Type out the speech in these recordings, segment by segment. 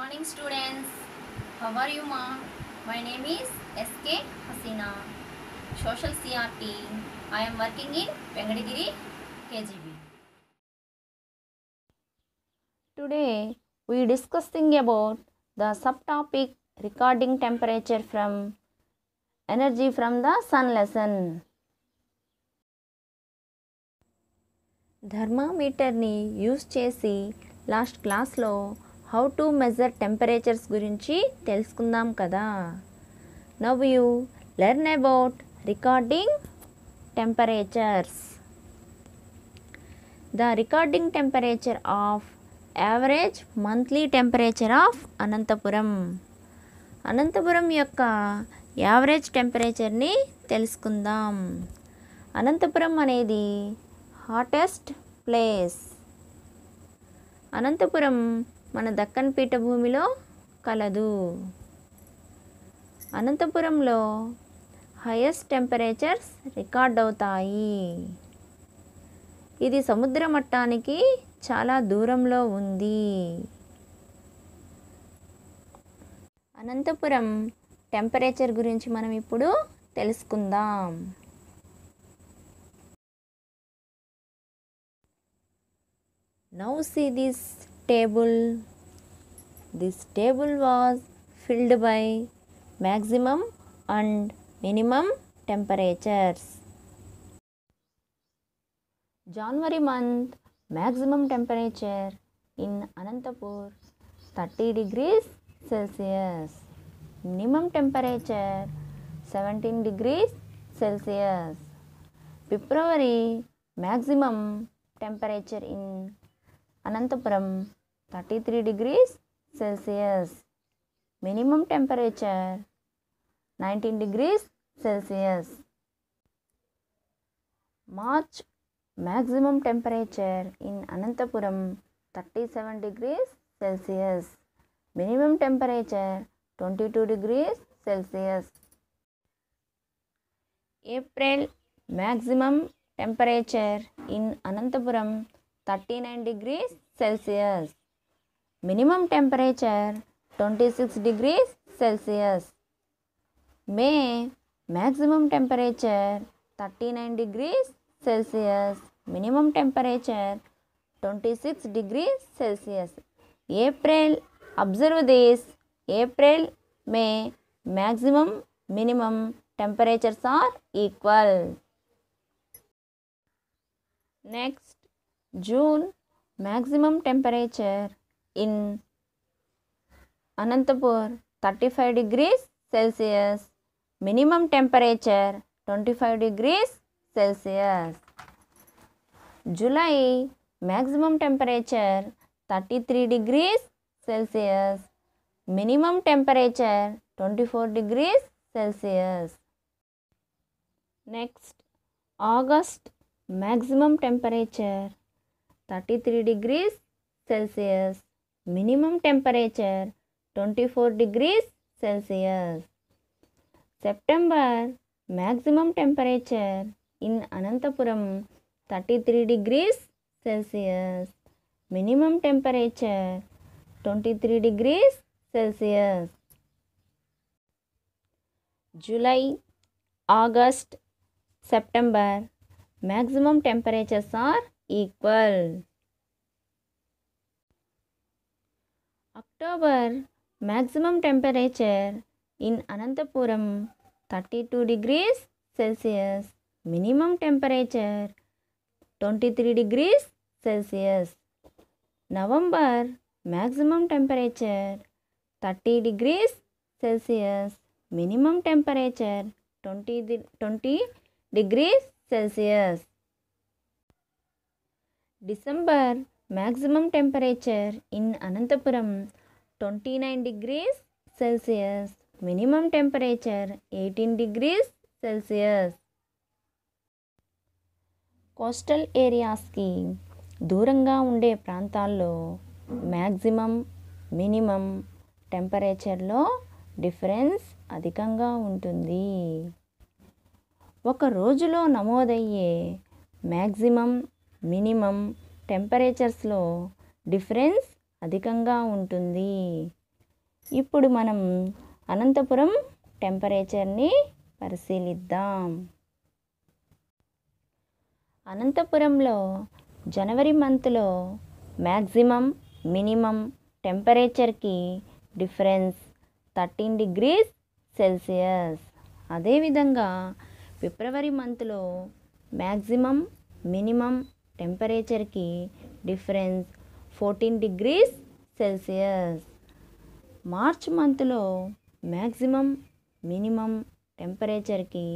morning students how are you ma? my name is sk hasina social crt i am working in pengadigiri kgb today we discussing about the subtopic recording temperature from energy from the sun lesson use use last class lo. How to measure temperatures గురించి తెలుసుకుందాం కదా now you learn about recording temperatures the recording temperature of average monthly temperature of Anantapuram Anantapur యొక్క average టెంపరేచర్ని తెలుసుకుందాం అనంతపురం అనేది hottest place Anantapuram మన దక్కన్ పీఠభూమిలో కలదు అనంతపురంలో highest temperatures record అవుతాయి ఇది సముద్ర మట్టానికి చాలా దూరంలో ఉంది అనంతపురం టెంపరేచర్ గురించి మనం ఇప్పుడు తెలుసుకుందాం now see this table. This table was filled by maximum and minimum temperatures. January month maximum temperature in Anantapur 30 degrees Celsius. Minimum temperature 17 degrees Celsius. February maximum temperature in Anantapuram 33 degrees Celsius. Minimum temperature 19 degrees Celsius. March maximum temperature in Anantapuram 37 degrees Celsius. Minimum temperature 22 degrees Celsius. April maximum temperature in Anantapuram 39 degrees Celsius. minimum temperature 26 degrees Celsius. May maximum temperature 39 degrees Celsius. Minimum temperature 26 degrees Celsius. April observe this. April, May maximum, minimum temperatures are equal. Next, June maximum temperature in Anantapur 35 degrees Celsius. Minimum temperature 25 degrees Celsius. July maximum temperature 33 degrees Celsius. Minimum temperature 24 degrees Celsius. Next, August maximum temperature 33 degrees Celsius. Minimum temperature 24 degrees Celsius. September maximum temperature in Anantapuram 33 degrees Celsius. Minimum temperature 23 degrees Celsius. July, August, September maximum temperatures are equal. October maximum temperature in Anantapuram 32 degrees Celsius. Minimum temperature 23 degrees Celsius. November maximum temperature 30 degrees Celsius. Minimum temperature 20, de 20 degrees Celsius. December maximum temperature in Anantapur twenty nine degrees Celsius minimum temperature eighteen degrees Celsius coastal ఏరియాస్కి దూరంగా ఉండే ప్రాంతాల్లో maximum minimum టెంపరేచర్లో difference అధికంగా ఉంటుంది ఒక రోజులో నమోదయ్యే maximum minimum టెంపరేచర్స్లో difference అధికంగా ఉంటుంది ఇప్పుడు మనం అనంతపురం టెంపరేచర్ని పరిశీలిద్దాం అనంతపురంలో జనవరి మంత్లో మ్యాక్సిమం మినిమం టెంపరేచర్కి డిఫరెన్స్ థర్టీన్ డిగ్రీస్ సెల్సియస్ అదేవిధంగా ఫిబ్రవరి మంత్లో మ్యాక్సిమం మినిమం టెంపరేచర్కి difference fourteen degrees Celsius March మంత్లో మ్యాక్సిమం మినిమం టెంపరేచర్కి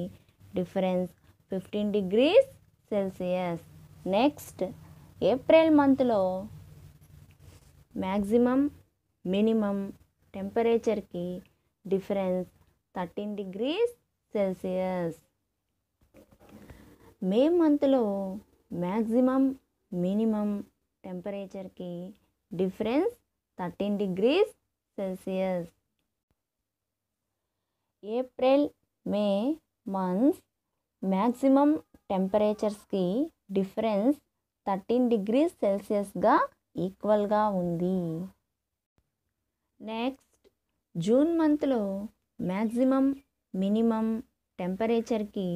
difference fifteen degrees Celsius next April మంత్లో మ్యాక్సిమం మినిమం టెంపరేచర్కి difference thirteen degrees Celsius May మంత్లో మ్యాక్సిమం మినిమం టెంపరేచర్కి difference thirteen degrees Celsius April May months maximum టెంపరేచర్స్కి difference thirteen degrees సెల్సియస్గా ఈక్వల్గా ఉంది నెక్స్ట్ జూన్ మంత్లో మ్యాక్సిమం మినిమం టెంపరేచర్కి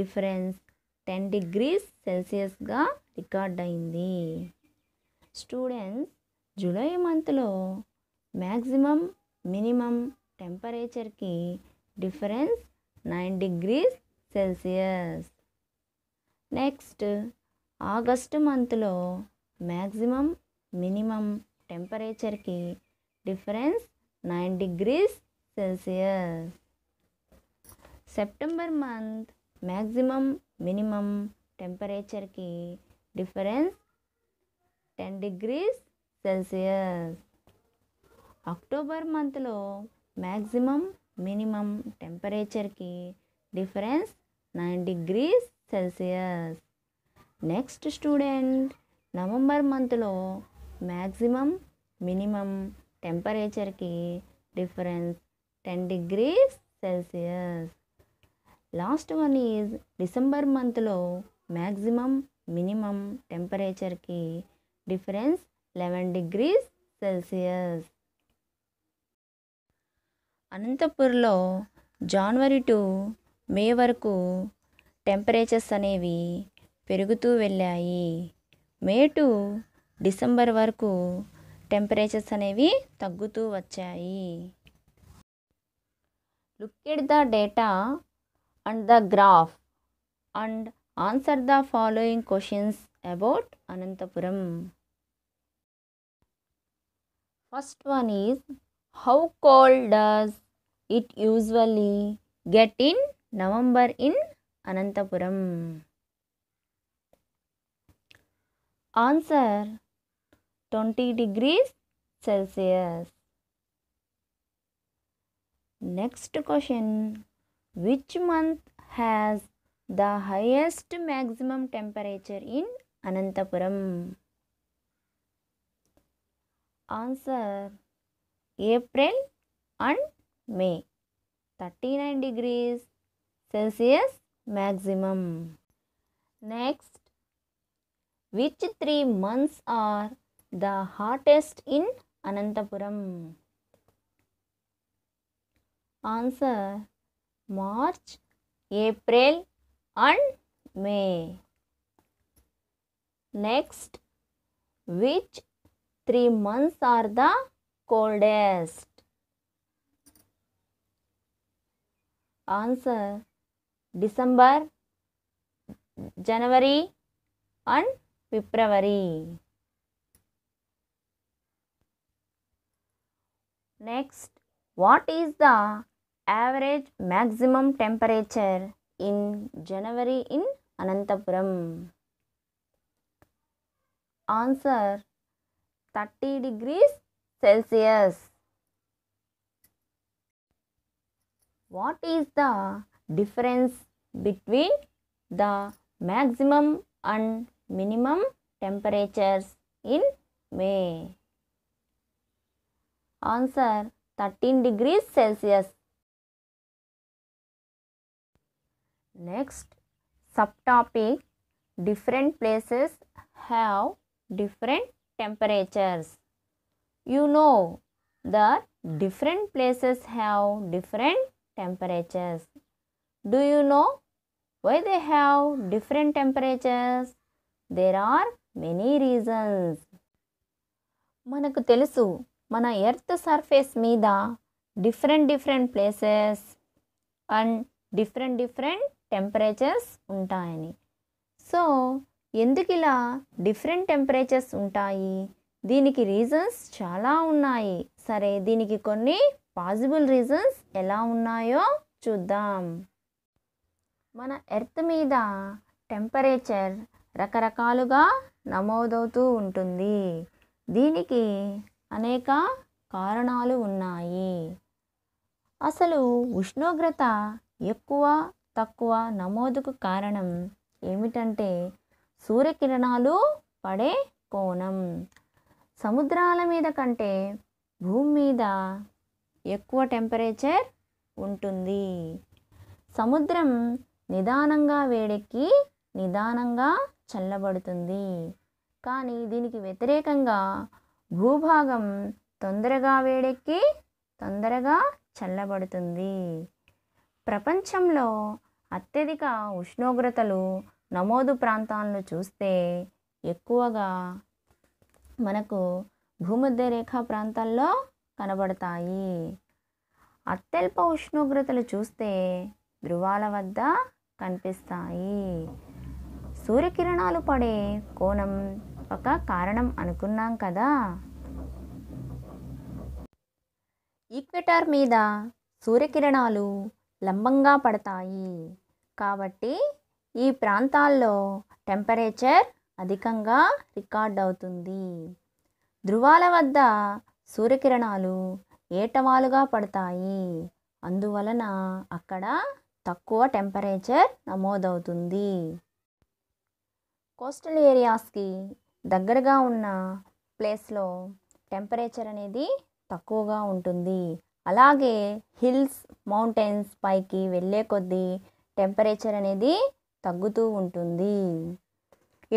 డిఫరెన్స్ టెన్ డిగ్రీస్ సెల్సియస్గా రికార్డ్ అయింది స్టూడెంట్స్ జూలై మంత్లో మ్యాక్సిమం మినిమం టెంపరేచర్కి difference nine degrees Celsius next August మంత్లో మ్యాక్సిమం మినిమం టెంపరేచర్కి difference nine degrees Celsius September month maximum minimum టెంపరేచర్కి difference ten degrees Celsius October మంత్లో maximum minimum టెంపరేచర్కి difference nine degrees Celsius next student November మంత్లో maximum minimum టెంపరేచర్కి difference ten degrees Celsius last one is December మంత్లో maximum minimum టెంపరేచర్కి difference eleven degrees Celsius అనంతపూర్లో జనవరి to May వరకు temperatures అనేవి పెరుగుతూ వెళ్ళాయి మే టు డిసెంబర్ వరకు టెంపరేచర్స్ అనేవి తగ్గుతూ వచ్చాయి look at the data and the graph and answer the following questions about Anantapuram. First one is how cold does it usually get in November in Anantapuram? Answer 20 degrees Celsius. Next question which month has the highest maximum temperature in Anantapuram? Answer April and May 39 degrees Celsius maximum. Next, which three months are the hottest in Anantapuram? Answer March, April and May. Next, which three months are the coldest? Answer, December, January and February. Next, what is the average maximum temperature in January in Anantapuram? Answer 30 degrees Celsius. What is the difference between the maximum and minimum temperatures in May? Answer 13 degrees Celsius Next, subtopic different places have different temperatures. You know that different places have different temperatures. Do you know why they have different temperatures? There are many reasons. మనకు తెలుసు మన earth surface మీద different different places and different different temperatures ఉంటాయని so ఎందుకు ఇలా different temperatures ఉంటాయి దీనికి reasons చాలా ఉన్నాయి సరే దీనికి కొన్ని పాసిబుల్ రీజన్స్ ఎలా ఉన్నాయో చూద్దాం మన ఎర్త్ మీద టెంపరేచర్ రకరకాలుగా నమోదవుతూ ఉంటుంది దీనికి అనేక కారణాలు ఉన్నాయి అసలు ఉష్ణోగ్రత ఎక్కువ తక్కువ నమోదుకు కారణం ఏమిటంటే సూర్యకిరణాలు పడే కోణం సముద్రాల మీద కంటే భూమి మీద ఎక్కువ టెంపరేచర్ ఉంటుంది సముద్రం నిదానంగా వేడెక్కి నిదానంగా చల్లబడుతుంది కానీ దీనికి వ్యతిరేకంగా భూభాగం తొందరగా వేడెక్కి తొందరగా చల్లబడుతుంది ప్రపంచంలో అత్యధిక ఉష్ణోగ్రతలు నమోదు ప్రాంతాలను చూస్తే ఎక్కువగా మనకు రేఖా ప్రాంతాల్లో కనబడతాయి అత్యల్ప ఉష్ణోగ్రతలు చూస్తే ధృవాల వద్ద కనిపిస్తాయి సూర్యకిరణాలు పడే కోణం ఒక కారణం అనుకున్నాం కదా ఈక్వెటార్ మీద సూర్యకిరణాలు లంబంగా పడతాయి కాబట్టి ఈ ప్రాంతాల్లో టెంపరేచర్ అధికంగా రికార్డ్ అవుతుంది ధృవాల వద్ద సూర్యకిరణాలు ఏటవాలుగా పడతాయి అందువలన అక్కడ తక్కువ టెంపరేచర్ నమోదవుతుంది కోస్టల్ ఏరియాస్కి దగ్గరగా ఉన్న ప్లేస్లో టెంపరేచర్ అనేది తక్కువగా ఉంటుంది అలాగే హిల్స్ మౌంటైన్స్ పైకి వెళ్ళే కొద్దీ టెంపరేచర్ అనేది తగ్గుతూ ఉంటుంది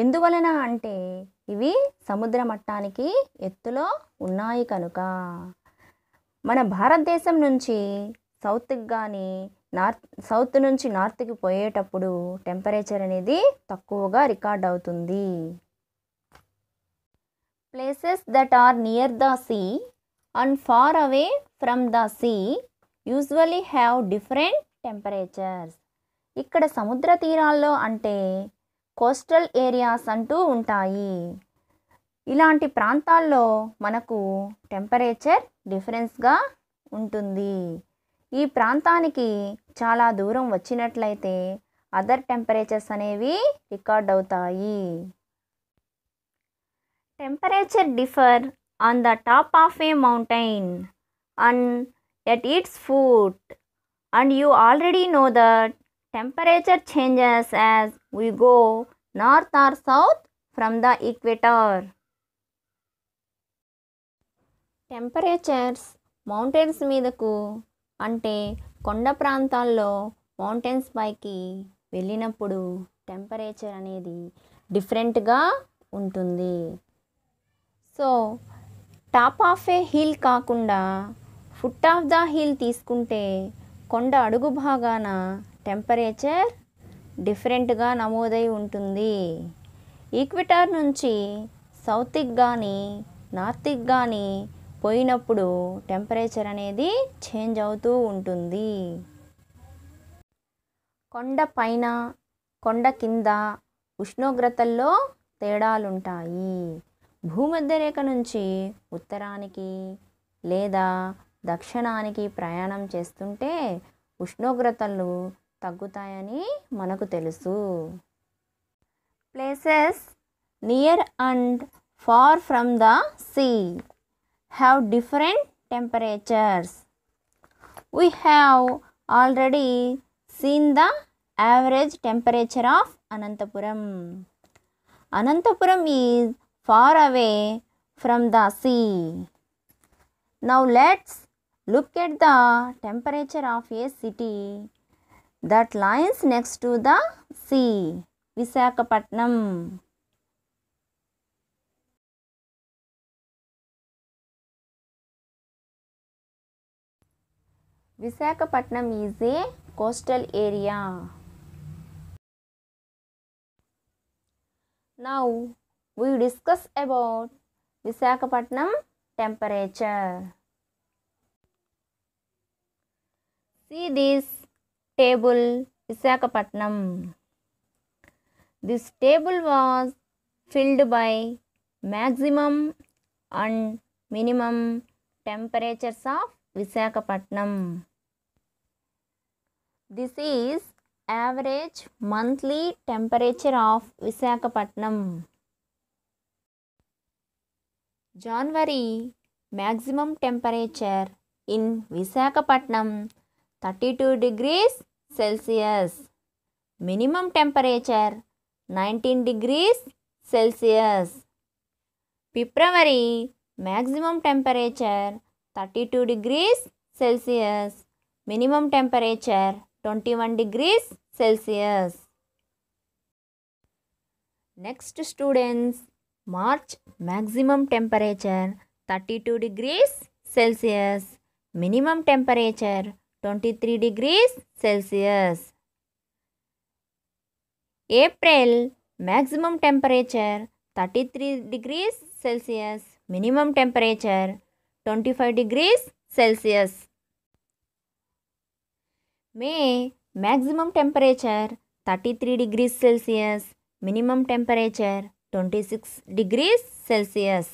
ఎందువలన అంటే ఇవి సముద్ర మట్టానికి ఎత్తులో ఉన్నాయి కనుక మన భారతదేశం నుంచి సౌత్కి కానీ నార్త్ సౌత్ నుంచి నార్త్కి పోయేటప్పుడు టెంపరేచర్ అనేది తక్కువగా రికార్డ్ అవుతుంది places that are near the sea and far away from the sea usually have different temperatures ఇక్కడ సముద్ర తీరాల్లో అంటే కోస్టల్ ఏరియాస్ అంటూ ఉంటాయి ఇలాంటి ప్రాంతాల్లో మనకు టెంపరేచర్ డిఫరెన్స్గా ఉంటుంది ఈ ప్రాంతానికి చాలా దూరం వచ్చినట్లయితే అదర్ టెంపరేచర్స్ అనేవి రికార్డ్ అవుతాయి temperature differ on the top of a mountain and at its foot. And you already know that temperature changes as we go north or south from the equator. Temperatures mountains మీదకు అంటే కొండ ప్రాంతాల్లో mountains పైకి వెళ్ళినప్పుడు temperature అనేది డిఫరెంట్గా ఉంటుంది so top of a hill కాకుండా ఫుట్ ఆఫ్ ద హీల్ తీసుకుంటే కొండ అడుగు భాగాన టెంపరేచర్ డిఫరెంట్గా నమోదై ఉంటుంది ఈక్విటార్ నుంచి సౌత్కి కానీ నార్త్కి కానీ పోయినప్పుడు టెంపరేచర్ అనేది చేంజ్ అవుతూ ఉంటుంది కొండ పైన కొండ కింద ఉష్ణోగ్రతల్లో తేడాలుంటాయి భూమధ్యరేఖ నుంచి ఉత్తరానికి లేదా దక్షిణానికి ప్రయాణం చేస్తుంటే ఉష్ణోగ్రతలు తగ్గుతాయని మనకు తెలుసు places near and far from the sea have different temperatures we have already seen the average temperature of Anantapuram Anantapuram is far away from the sea. Now let's look at the temperature of a city that lies next to the sea, Visakhapatnam. Visakhapatnam is a coastal area. Now we discuss about Visakhapatnam temperature. See this table Visakhapatnam. This table was filled by maximum and minimum temperatures of Visakhapatnam. This is average monthly temperature of Visakhapatnam. January maximum temperature in Visakhapatnam thirty two degrees Celsius minimum temperature nineteen degrees Celsius February maximum temperature thirty two degrees Celsius minimum temperature twenty one degrees Celsius next students March maximum temperature 32 degrees Celsius. Minimum temperature 23 degrees Celsius. April maximum temperature 33 degrees Celsius. Minimum temperature 25 degrees Celsius. May maximum temperature 33 degrees Celsius. Minimum temperature 26 degrees Celsius.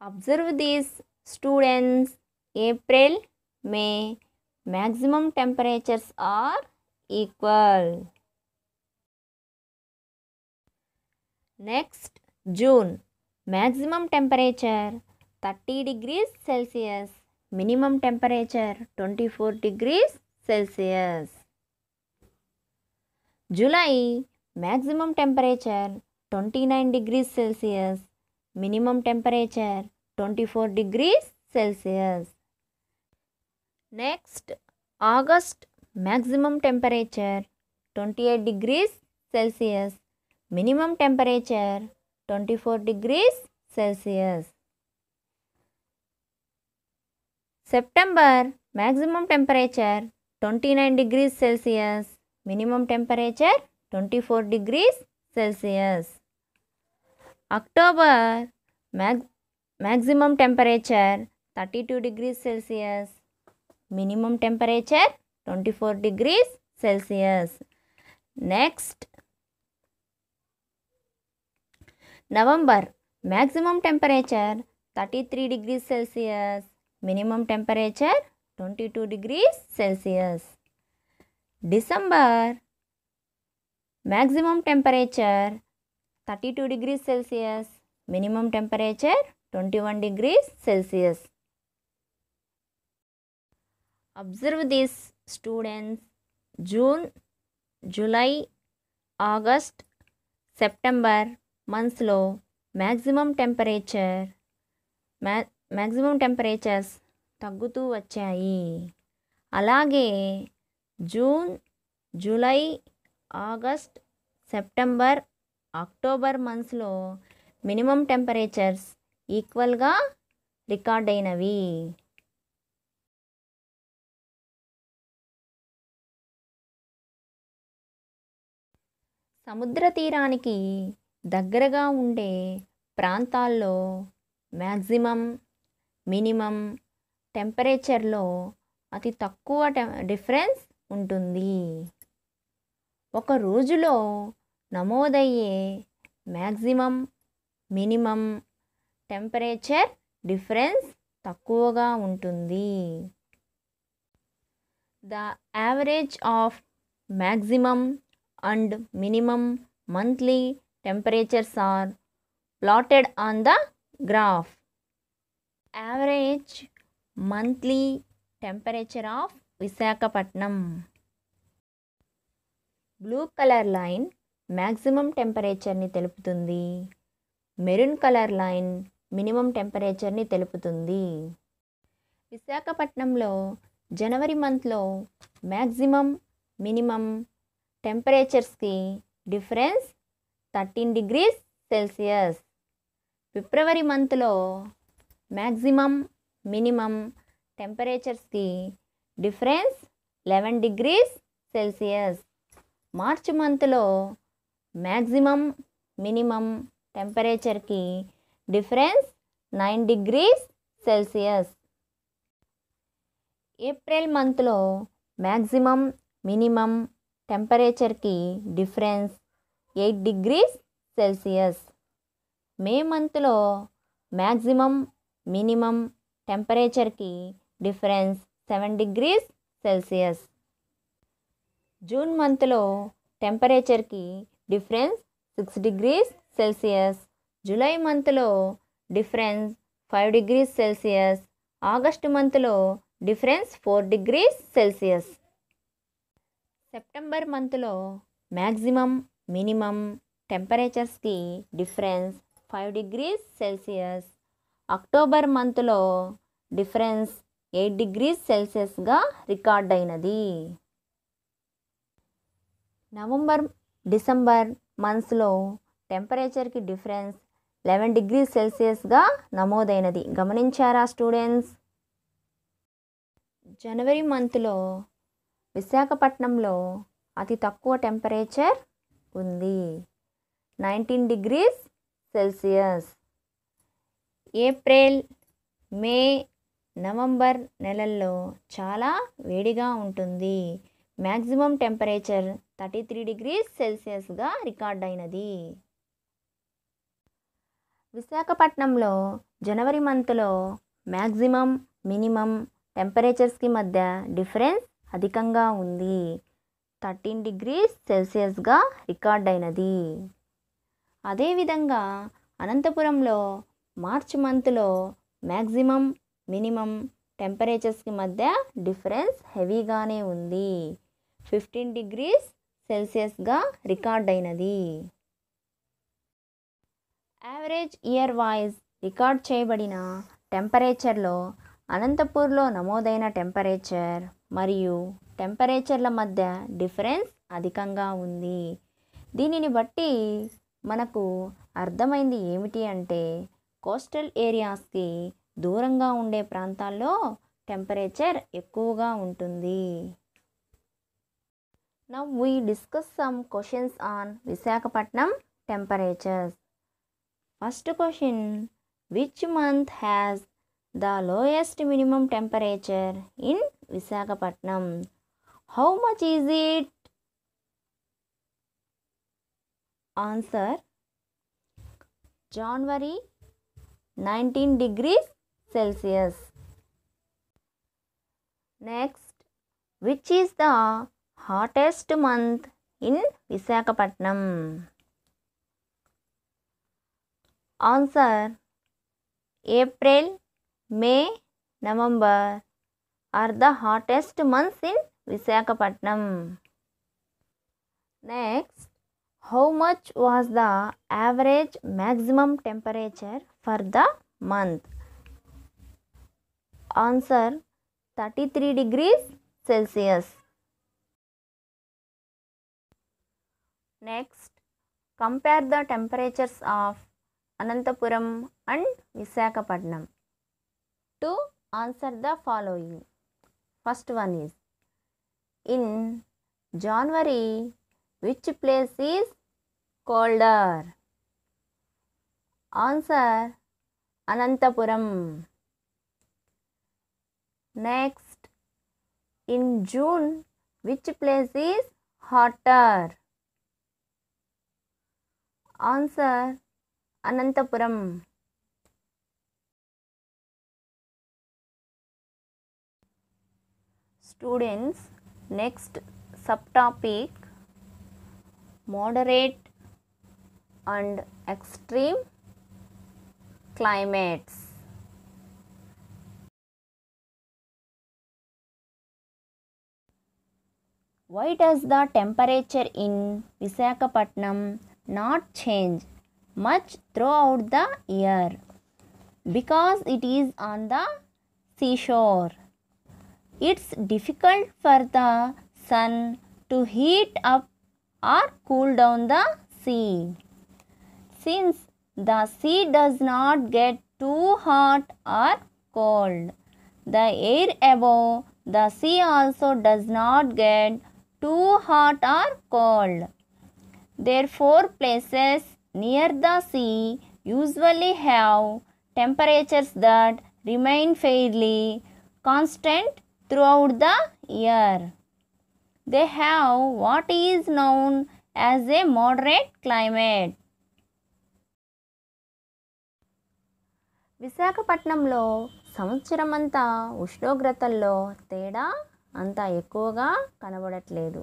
Observe these students. April, May, maximum temperatures are equal. Next, June, maximum temperature 30 degrees Celsius, minimum temperature 24 degrees Celsius. July, maximum temperature 29 degrees Celsius, minimum temperature 24 degrees Celsius. Next, August maximum temperature 28 degrees Celsius, minimum temperature 24 degrees Celsius. September maximum temperature 29 degrees Celsius, minimum temperature 24 degrees Celsius. October mag maximum temperature 32 degrees Celsius. Minimum temperature 24 degrees Celsius. Next November maximum temperature 33 degrees Celsius. Minimum temperature 22 degrees Celsius. December maximum temperature 32 degrees Celsius, minimum temperature 21 degrees Celsius. Observe this students, June, July, August, September months low maximum temperature ma maximum temperatures తగ్గుతూ వచ్చాయి అలాగే June July August September October మంత్స్లో minimum temperatures ఈక్వల్గా record అయినవి సముద్ర తీరానికి దగ్గరగా ఉండే ప్రాంతాల్లో మ్యాక్సిమం మినిమం టెంపరేచర్లో అతి తక్కువ టె డిఫరెన్స్ ఉంటుంది ఒక రోజులో నమోదయ్యే మ్యాక్సిమం మినిమం టెంపరేచర్ డిఫరెన్స్ తక్కువగా ఉంటుంది the average of maximum and minimum monthly temperatures are plotted on the graph average monthly temperature of Visakhapatnam blue colour line maximum టెంపరేచర్ని తెలుపుతుంది మెరూన్ కలర్ లైన్ మినిమం టెంపరేచర్ని తెలుపుతుంది విశాఖపట్నంలో జనవరి మంత్లో మ్యాక్సిమం మినిమం టెంపరేచర్స్కి డిఫరెన్స్ థర్టీన్ డిగ్రీస్ సెల్సియస్ ఫిబ్రవరి మంత్లో మ్యాక్సిమం మినిమం టెంపరేచర్స్కి డిఫరెన్స్ లెవెన్ డిగ్రీస్ సెల్సియస్ మార్చి మంత్లో మ్యాక్సిమం మినిమం టెంపరేచర్కి difference nine degrees Celsius April మంత్లో మ్యాక్సిమం మినిమం టెంపరేచర్కి difference eight degrees Celsius May మంత్లో మ్యాక్సిమం మినిమం టెంపరేచర్కి difference seven degrees Celsius June మంత్లో టెంపరేచర్కి difference six degrees Celsius July మంత్లో difference five degrees Celsius August మంత్లో difference four degrees Celsius September మంత్లో maximum minimum టెంపరేచర్స్కి difference five degrees Celsius October మంత్లో difference eight degrees సెల్సియస్గా record అయినది November December మంత్స్లో టెంపరేచర్కి డిఫరెన్స్ లెవెన్ డిగ్రీ సెల్సియస్గా నమోదైనది గమనించారా స్టూడెంట్స్ జనవరి మంత్లో విశాఖపట్నంలో అతి తక్కువ టెంపరేచర్ ఉంది nineteen degrees Celsius April May November నెలల్లో చాలా వేడిగా ఉంటుంది maximum temperature thirty three degrees సెల్సియస్గా రికార్డ్ అయినది విశాఖపట్నంలో జనవరి మంత్లో మ్యాక్సిమం మినిమం టెంపరేచర్స్కి మధ్య డిఫరెన్స్ అధికంగా ఉంది థర్టీన్ డిగ్రీస్ సెల్సియస్గా రికార్డ్ అయినది అదేవిధంగా అనంతపురంలో మార్చ్ మంత్లో మ్యాక్సిమం మినిమం టెంపరేచర్స్కి మధ్య డిఫరెన్స్ హెవీగానే ఉంది ఫిఫ్టీన్ డిగ్రీస్ సెల్సియస్గా రికార్డ్ అయినది యావరేజ్ ఇయర్ వైజ్ రికార్డ్ చేయబడిన టెంపరేచర్లో అనంతపూర్లో నమోదైన టెంపరేచర్ మరియు టెంపరేచర్ల మధ్య డిఫరెన్స్ అధికంగా ఉంది దీనిని బట్టి మనకు అర్థమైంది ఏమిటి అంటే కోస్టల్ ఏరియాస్కి దూరంగా ఉండే ప్రాంతాల్లో టెంపరేచర్ ఎక్కువగా ఉంటుంది Now we discuss some questions on Visakhapatnam temperatures. First question, which month has the lowest minimum temperature in Visakhapatnam? How much is it? Answer, January 19 degrees Celsius. Next, which is the hottest month in Visakhapatnam? Answer April, May, November are the hottest months in Visakhapatnam. Next, how much was the average maximum temperature for the month? Answer 33 degrees Celsius. Next, compare the temperatures of Anantapuram and Visakhapatnam. To answer the following. First one is, in January, which place is colder? Answer, Anantapuram. Next, in June, which place is hotter? Answer Anantapuram. Students, next subtopic moderate and extreme climates. Why does the temperature in Visakhapatnam not change much throughout the year because it is on the seashore. It's difficult for the sun to heat up or cool down the sea. Since the sea does not get too hot or cold, the air above the sea also does not get too hot or cold. Therefore places near the sea usually have temperatures that remain fairly constant throughout the year they have what is known as a moderate climate విశాఖపట్నంలో సంవత్సరమంతా ఉష్ణోగ్రతల్లో తేడా అంత ఎక్కువగా కనబడట్లేదు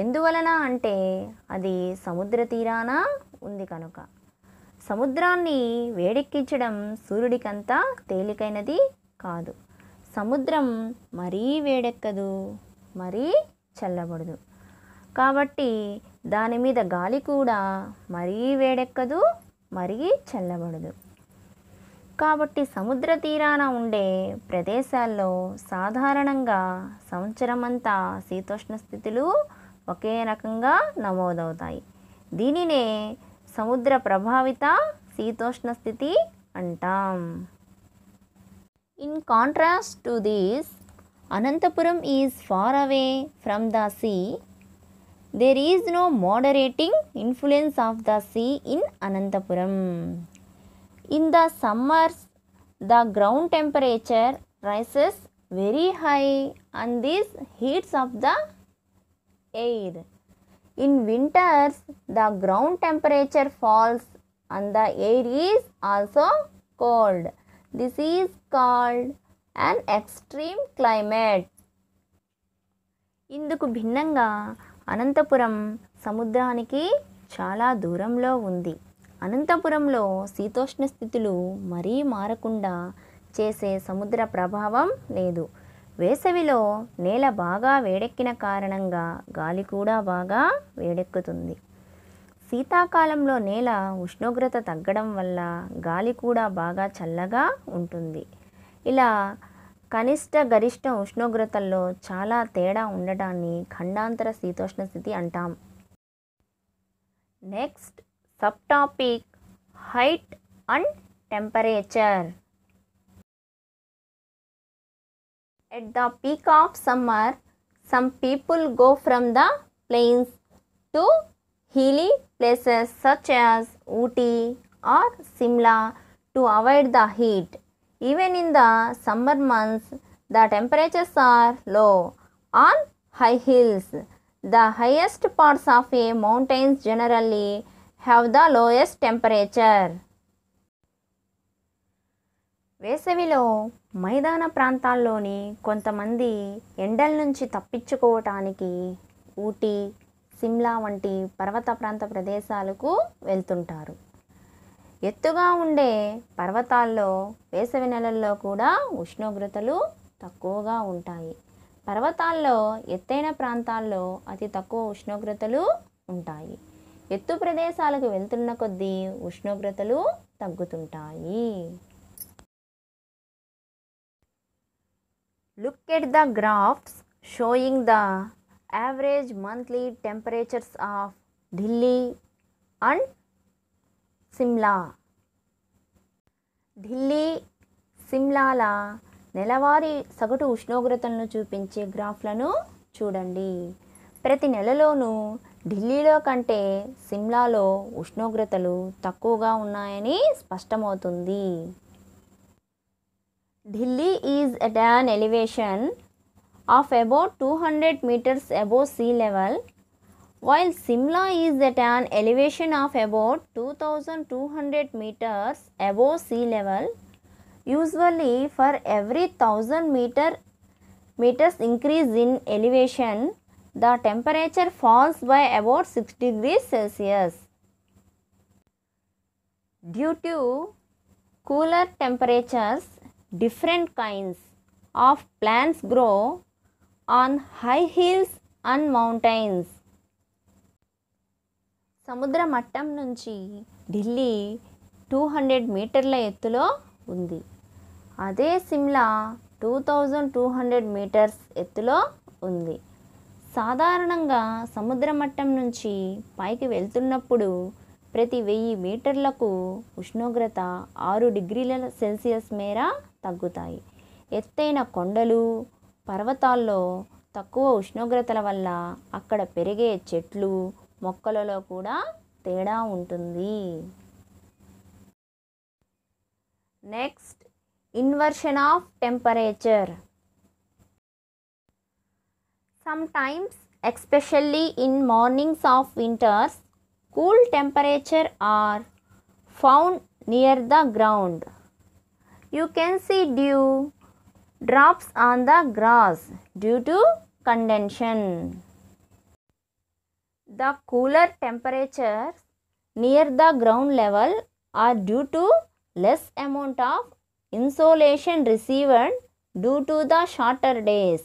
ఎందువలన అంటే అది సముద్ర తీరాన ఉంది కనుక సముద్రాన్ని వేడెక్కించడం సూర్యుడికంతా తేలికైనది కాదు సముద్రం మరీ వేడెక్కదు మరీ చల్లబడదు కాబట్టి దాని మీద గాలి కూడా మరీ వేడెక్కదు మరీ చల్లబడదు కాబట్టి సముద్ర తీరాన ఉండే ప్రదేశాల్లో సాధారణంగా సంవత్సరమంతా శీతోష్ణ స్థితులు ఒకే రకంగా నమోదవుతాయి దీనినే సముద్ర ప్రభావిత శీతోష్ణ స్థితి అంటాం in contrast to these Anantapuram is far away from the sea there is no moderating influence of the sea in Anantapuram in the summers the ground temperature rises very high and these heats of the air in winters the ground temperature falls and the air is also cold this is called and extreme climate ఇందుకు భిన్నంగా అనంతపురం సముద్రానికి చాలా దూరంలో ఉంది అనంతపురంలో శీతోష్ణ స్థితులు మరీ మారకుండా చేసే సముద్ర ప్రభావం లేదు వేసవిలో నేల బాగా వేడెక్కిన కారణంగా గాలి కూడా బాగా వేడెక్కుతుంది శీతాకాలంలో నేల ఉష్ణోగ్రత తగ్గడం వల్ల గాలి కూడా బాగా చల్లగా ఉంటుంది ఇలా కనిష్ట గరిష్ట ఉష్ణోగ్రతల్లో చాలా తేడా ఉండటాన్ని ఖండాంతర శీతోష్ణ స్థితి అంటాం next subtopic height and temperature At the peak of summer, some people go from the plains to hilly places such as Ooty or Simla to avoid the heat. Even in the summer months, the temperatures are low on high hills. The highest parts of a mountains generally have the lowest temperature. వేసవిలో మైదాన ప్రాంతాల్లోని కొంతమంది ఎండల నుంచి తప్పించుకోవటానికి ఊటీ సిమ్లా వంటి పర్వత ప్రాంత ప్రదేశాలకు వెళ్తుంటారు ఎత్తుగా ఉండే పర్వతాల్లో వేసవి నెలల్లో కూడా ఉష్ణోగ్రతలు తక్కువగా ఉంటాయి పర్వతాల్లో ఎత్తైన ప్రాంతాల్లో అతి తక్కువ ఉష్ణోగ్రతలు ఉంటాయి ఎత్తు ప్రదేశాలకు వెళ్తున్న కొద్దీ ఉష్ణోగ్రతలు తగ్గుతుంటాయి look at the graphs showing the average monthly temperatures of Delhi and Shimla Delhi సిమ్లాల నెలవారీ సగటు ఉష్ణోగ్రతలను చూపించే గ్రాఫ్లను చూడండి ప్రతి నెలలోనూ ఢిల్లీలో కంటే సిమ్లాలో ఉష్ణోగ్రతలు తక్కువగా ఉన్నాయని స్పష్టమవుతుంది Delhi is at an elevation of about 200 meters above sea level while Simla is at an elevation of about 2200 meters above sea level. Usually for every 1000 meter meters increase in elevation, the temperature falls by about 6 degrees Celsius. Due to cooler temperatures, different kinds of plants grow on high hills and mountains సముద్ర మట్టం నుంచి Delhi two hundred మీటర్ల ఎత్తులో ఉంది అదే Shimla two thousand two hundred metres ఎత్తులో ఉంది సాధారణంగా సముద్ర మట్టం నుంచి పైకి వెళ్తున్నప్పుడు ప్రతి వెయ్యి మీటర్లకు ఉష్ణోగ్రత ఆరు డిగ్రీల సెల్సియస్ మేర తగ్గుతాయి ఎత్తైన కొండలు పర్వతాల్లో తక్కువ ఉష్ణోగ్రతల వల్ల అక్కడ పెరిగే చెట్లు మొక్కలలో కూడా తేడా ఉంటుంది next inversion of temperature sometimes especially in mornings of winters cool temperature are found near the ground You can see dew drops on the grass due to condensation. The cooler temperatures near the ground level are due to less amount of insolation received due to the shorter days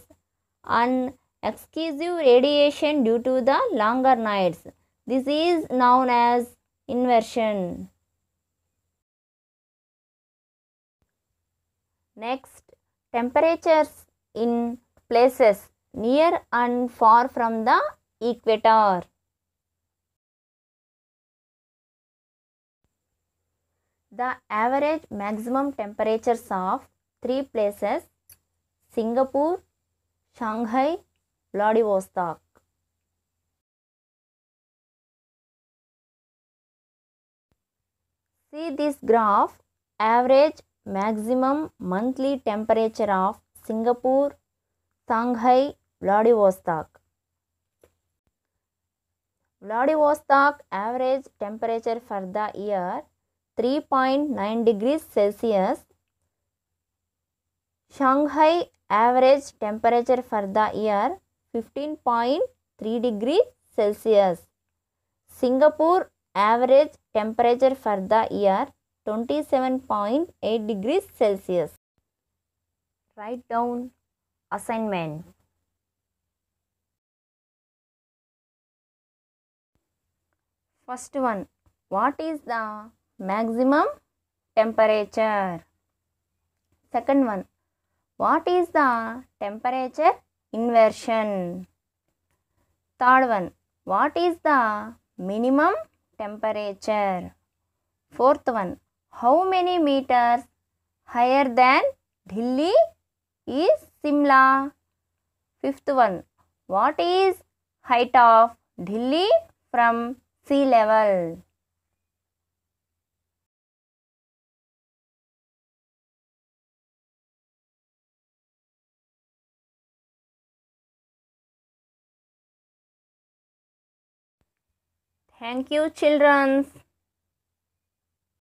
and exclusive radiation due to the longer nights. This is known as inversion. Next, temperatures in places near and far from the equator. The average maximum temperatures of three places Singapore, Shanghai, Vladivostok. See this graph average maximum monthly temperature of Singapore, Shanghai, Vladivostok. Vladivostok average temperature for the year 3.9 degrees Celsius. Shanghai average temperature for the year 15.3 degrees Celsius. Singapore average temperature for the year 27.8 degrees Celsius. Write down assignment. First one, what is the maximum temperature? Second one, what is the temperature inversion? Third one, what is the minimum temperature? Fourth one, how many meters higher than Delhi is Simla. Fifth one, what is height of Delhi from sea level? Thank you childrens.